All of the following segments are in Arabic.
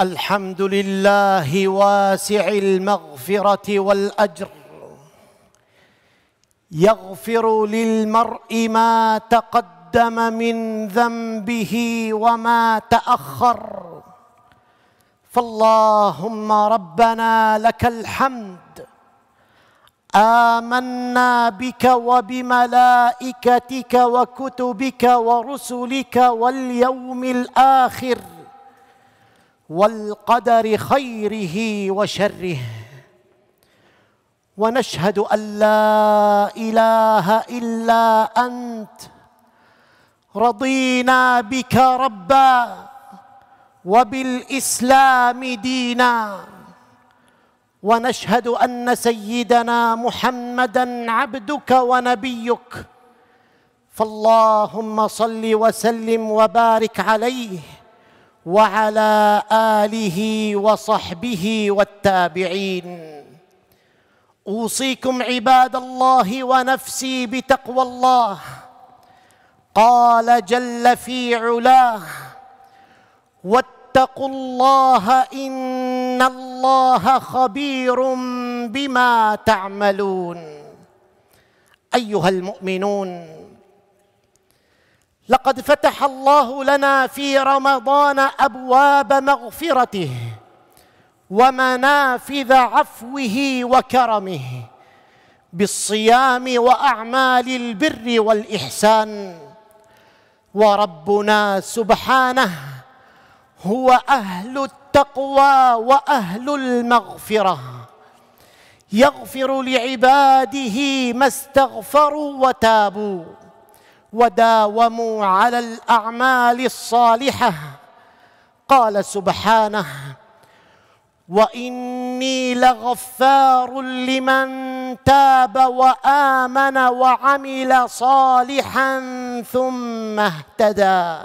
الحمد لله واسع المغفره والاجر يغفر للمرء ما تقدم من ذنبه وما تاخر فاللهم ربنا لك الحمد امنا بك وبملائكتك وكتبك ورسلك واليوم الاخر والقدر خيره وشره ونشهد ان لا اله الا انت رضينا بك ربا وبالاسلام دينا ونشهد ان سيدنا محمدا عبدك ونبيك فاللهم صل وسلم وبارك عليه وعلى اله وصحبه والتابعين اوصيكم عباد الله ونفسي بتقوى الله قال جل في علاه واتقوا الله ان الله خبير بما تعملون ايها المؤمنون لقد فتح الله لنا في رمضان ابواب مغفرته ومنافذ عفوه وكرمه بالصيام واعمال البر والاحسان وربنا سبحانه هو اهل التقوى واهل المغفره يغفر لعباده ما استغفروا وتابوا وداوموا على الاعمال الصالحه قال سبحانه واني لغفار لمن تاب وامن وعمل صالحا ثم اهتدى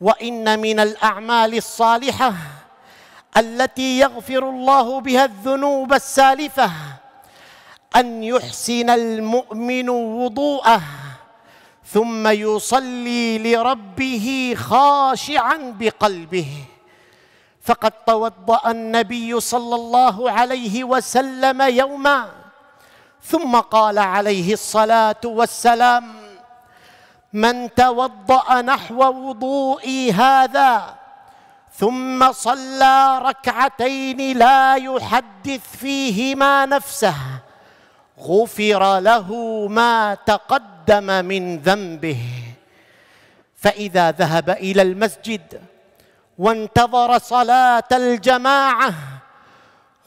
وان من الاعمال الصالحه التي يغفر الله بها الذنوب السالفه ان يحسن المؤمن وضوءه ثم يصلي لربه خاشعا بقلبه فقد توضا النبي صلى الله عليه وسلم يوما ثم قال عليه الصلاه والسلام من توضا نحو وضوئي هذا ثم صلى ركعتين لا يحدث فيهما نفسه غفر له ما تقدم من ذنبه فاذا ذهب الى المسجد وانتظر صلاه الجماعه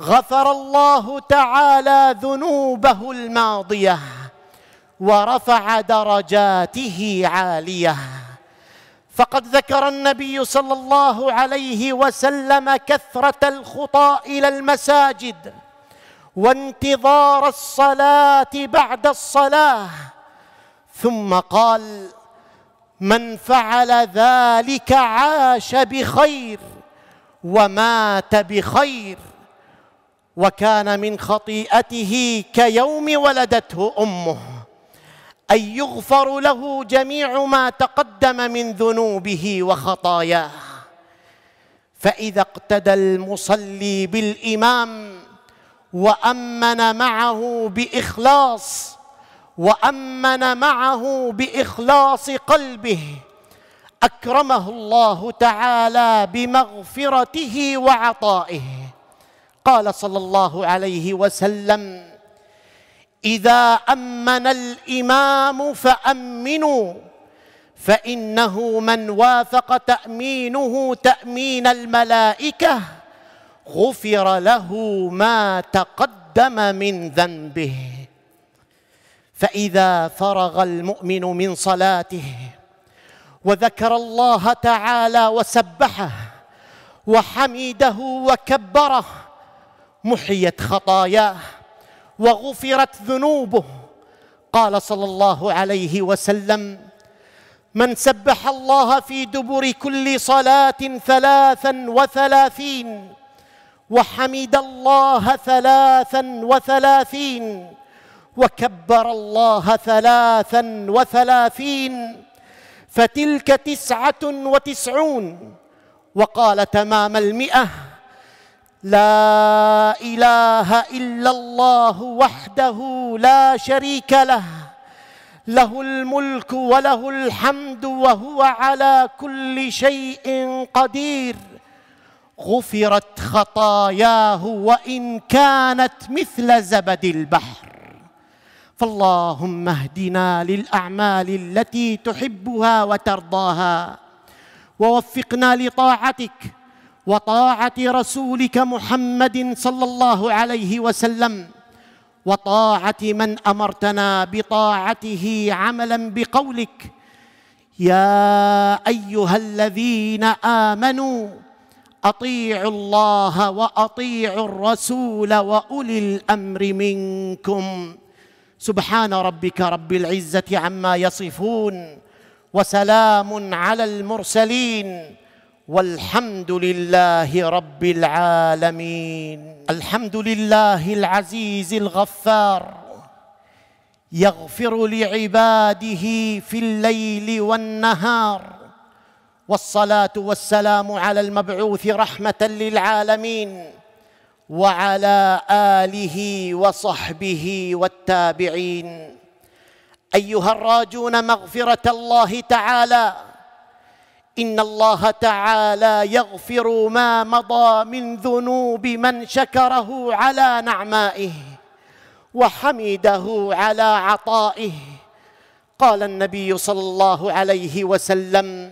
غفر الله تعالى ذنوبه الماضيه ورفع درجاته عاليه فقد ذكر النبي صلى الله عليه وسلم كثره الخطى الى المساجد وانتظار الصلاه بعد الصلاه ثم قال من فعل ذلك عاش بخير ومات بخير وكان من خطيئته كيوم ولدته امه ان يغفر له جميع ما تقدم من ذنوبه وخطاياه فاذا اقتدى المصلي بالامام وامن معه باخلاص وامن معه باخلاص قلبه اكرمه الله تعالى بمغفرته وعطائه قال صلى الله عليه وسلم اذا امن الامام فامنوا فانه من وافق تامينه تامين الملائكه غفر له ما تقدم من ذنبه فاذا فرغ المؤمن من صلاته وذكر الله تعالى وسبحه وحمده وكبره محيت خطاياه وغفرت ذنوبه قال صلى الله عليه وسلم من سبح الله في دبر كل صلاه ثلاثا وثلاثين وحمد الله ثلاثا وثلاثين وكبر الله ثلاثا وثلاثين فتلك تسعة وتسعون وقال تمام المئة لا إله إلا الله وحده لا شريك له له الملك وله الحمد وهو على كل شيء قدير غفرت خطاياه وان كانت مثل زبد البحر فاللهم اهدنا للاعمال التي تحبها وترضاها ووفقنا لطاعتك وطاعه رسولك محمد صلى الله عليه وسلم وطاعه من امرتنا بطاعته عملا بقولك يا ايها الذين امنوا اطيعوا الله واطيعوا الرسول واولي الامر منكم سبحان ربك رب العزه عما يصفون وسلام على المرسلين والحمد لله رب العالمين الحمد لله العزيز الغفار يغفر لعباده في الليل والنهار والصلاه والسلام على المبعوث رحمه للعالمين وعلى اله وصحبه والتابعين ايها الراجون مغفره الله تعالى ان الله تعالى يغفر ما مضى من ذنوب من شكره على نعمائه وحمده على عطائه قال النبي صلى الله عليه وسلم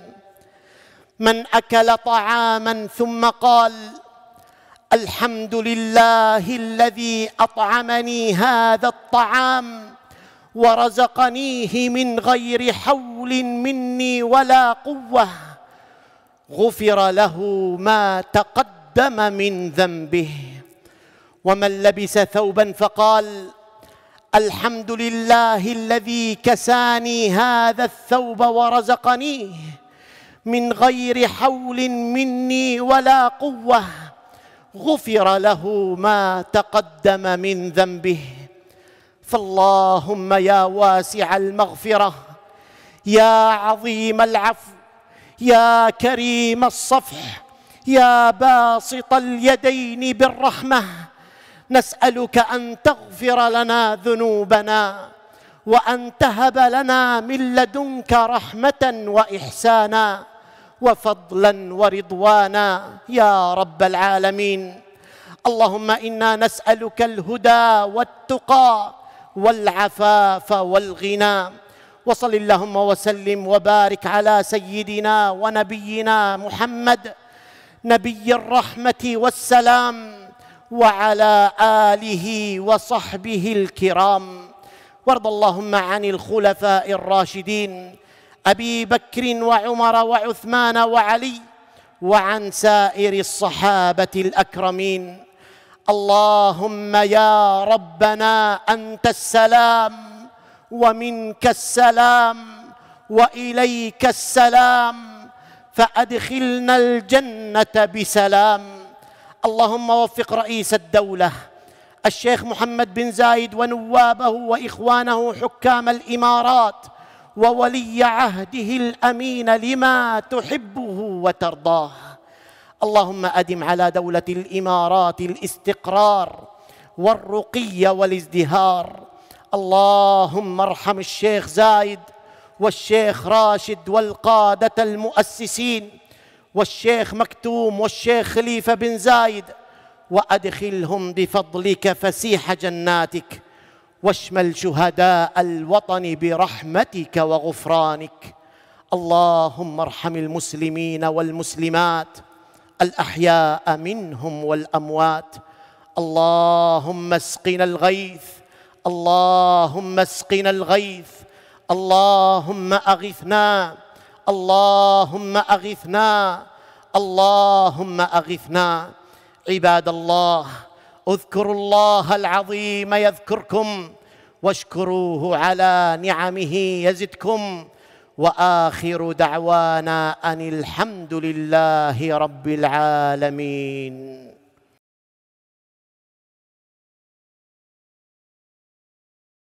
من اكل طعاما ثم قال الحمد لله الذي اطعمني هذا الطعام ورزقنيه من غير حول مني ولا قوه غفر له ما تقدم من ذنبه ومن لبس ثوبا فقال الحمد لله الذي كساني هذا الثوب ورزقنيه من غير حول مني ولا قوه غفر له ما تقدم من ذنبه فاللهم يا واسع المغفره يا عظيم العفو يا كريم الصفح يا باسط اليدين بالرحمه نسالك ان تغفر لنا ذنوبنا وان تهب لنا من لدنك رحمه واحسانا وفضلا ورضوانا يا رب العالمين اللهم انا نسالك الهدى والتقى والعفاف والغنى وصل اللهم وسلم وبارك على سيدنا ونبينا محمد نبي الرحمه والسلام وعلى اله وصحبه الكرام وارض اللهم عن الخلفاء الراشدين ابي بكر وعمر وعثمان وعلي وعن سائر الصحابه الاكرمين اللهم يا ربنا انت السلام ومنك السلام واليك السلام فادخلنا الجنه بسلام اللهم وفق رئيس الدوله الشيخ محمد بن زايد ونوابه واخوانه حكام الامارات وولي عهده الامين لما تحبه وترضاه اللهم ادم على دوله الامارات الاستقرار والرقي والازدهار اللهم ارحم الشيخ زايد والشيخ راشد والقاده المؤسسين والشيخ مكتوم والشيخ خليفه بن زايد وادخلهم بفضلك فسيح جناتك واشمل شهداء الوطن برحمتك وغفرانك اللهم ارحم المسلمين والمسلمات الاحياء منهم والاموات اللهم اسقنا الغيث اللهم اسقنا الغيث اللهم اغثنا اللهم اغثنا اللهم اغثنا عباد الله اذكروا الله العظيم يذكركم واشكروه على نعمه يزدكم واخر دعوانا ان الحمد لله رب العالمين